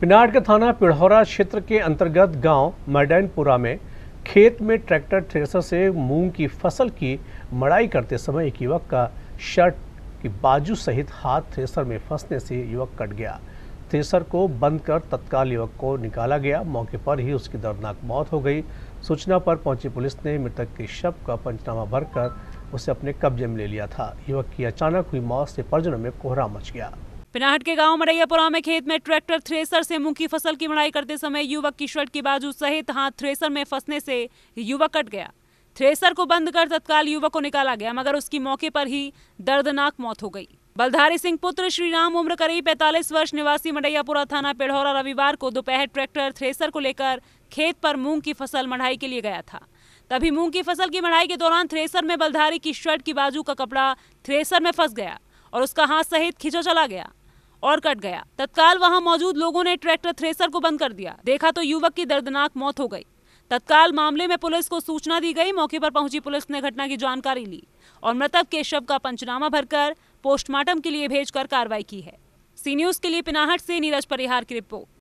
पिनाड के थाना पिढ़ौरा क्षेत्र के अंतर्गत गांव मडैनपुरा में खेत में ट्रैक्टर थ्रेसर से मूंग की फसल की मड़ाई करते समय एक युवक का शर्ट की बाजू सहित हाथ थ्रेसर में फंसने से युवक कट गया थ्रेसर को बंद कर तत्काल युवक को निकाला गया मौके पर ही उसकी दर्दनाक मौत हो गई सूचना पर पहुंची पुलिस ने मृतक के शव का पंचनामा भरकर उसे अपने कब्जे में ले लिया था युवक की अचानक हुई मौत से परिजनों में कोहरा मच गया पिनाहट के गांव मरैयापुरा में खेत में ट्रैक्टर थ्रेसर से मूंग की फसल की मड़ाई करते समय युवक की शर्ट की बाजू सहित हाथ थ्रेसर में फंसने से युवक कट गया थ्रेसर को बंद कर तत्काल युवक को निकाला गया मगर उसकी मौके पर ही दर्दनाक मौत हो गई बलधारी सिंह पुत्र श्रीराम उम्र करीब 45 वर्ष निवासी मडैयापुरा थाना पेड़ौरा रविवार को दोपहर ट्रैक्टर थ्रेसर को लेकर खेत पर मूंग की फसल मढ़ाई के लिए गया था तभी मूंग की फसल की मढ़ाई के दौरान थ्रेसर में बलधारी की शर्ट की बाजू का कपड़ा थ्रेसर में फंस गया और उसका हाथ सहित खिंचो चला गया और कट गया तत्काल वहां मौजूद लोगों ने ट्रैक्टर थ्रेसर को बंद कर दिया देखा तो युवक की दर्दनाक मौत हो गई तत्काल मामले में पुलिस को सूचना दी गई मौके पर पहुंची पुलिस ने घटना की जानकारी ली और मृतक के शव का पंचनामा भरकर पोस्टमार्टम के लिए भेजकर कार्रवाई की है सी न्यूज के लिए पिनाहट से नीरज परिहार की रिपोर्ट